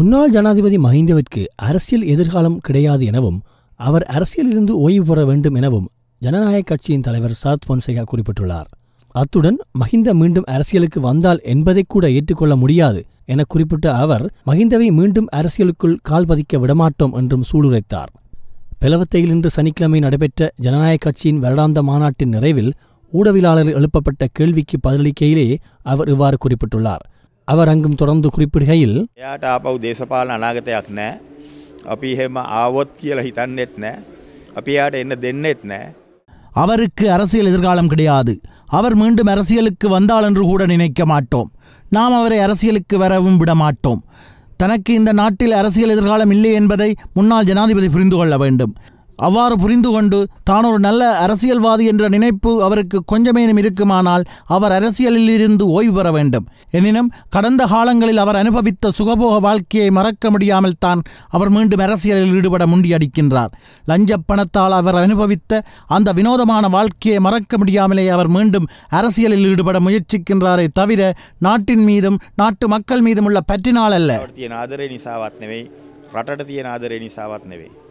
முன்னாள் ஜனாதிபதி மஹிந்தவிற்கு அரசியல் எதிர்காலம் கிடையாது எனவும் அவர் அரசியலிருந்து ஓய்வு பெற வேண்டும் எனவும் ஜனநாயக கட்சியின் தலைவர் சரத் பொன்சேகா குறிப்பிட்டுள்ளார் அத்துடன் மஹிந்த மீண்டும் அரசியலுக்கு வந்தால் என்பதை கூட ஏற்றுக்கொள்ள முடியாது என குறிப்பிட்ட அவர் மஹிந்தவை மீண்டும் அரசியலுக்குள் கால் பதிக்க விடமாட்டோம் என்றும் சூளுரைத்தார் பிளவத்தையில் இன்று சனிக்கிழமை நடைபெற்ற ஜனநாயக கட்சியின் வருடாந்த மாநாட்டின் நிறைவில் ஊடவியலாளர்கள் எழுப்பப்பட்ட கேள்விக்கு பதிலளிக்கையிலே அவர் இவ்வாறு குறிப்பிட்டுள்ளார் அவர் அங்கும் தொடர்ந்து குறிப்பிடுகையில் என்ன அவருக்கு அரசியல் எதிர்காலம் கிடையாது அவர் மீண்டும் அரசியலுக்கு வந்தால் என்று கூட நினைக்க மாட்டோம் நாம் அவரை அரசியலுக்கு வரவும் விட மாட்டோம் தனக்கு இந்த நாட்டில் அரசியல் எதிர்காலம் இல்லை என்பதை முன்னாள் ஜனாதிபதி புரிந்து கொள்ள வேண்டும் அவ்வாறு புரிந்து கொண்டு தான் ஒரு நல்ல அரசியல்வாதி என்ற நினைப்பு அவருக்கு கொஞ்சமேனும் இருக்குமானால் அவர் அரசியலிலிருந்து ஓய்வு பெற வேண்டும் எனினும் கடந்த காலங்களில் அவர் அனுபவித்த சுகபோக வாழ்க்கையை மறக்க முடியாமல் தான் அவர் மீண்டும் அரசியலில் ஈடுபட முண்டியடிக்கின்றார் லஞ்ச பணத்தால் அவர் அனுபவித்த அந்த வினோதமான வாழ்க்கையை மறக்க முடியாமலே அவர் மீண்டும் அரசியலில் ஈடுபட முயற்சிக்கின்றாரே தவிர நாட்டின் மீதும் நாட்டு மக்கள் மீதும் உள்ள பற்றினால் அல்ல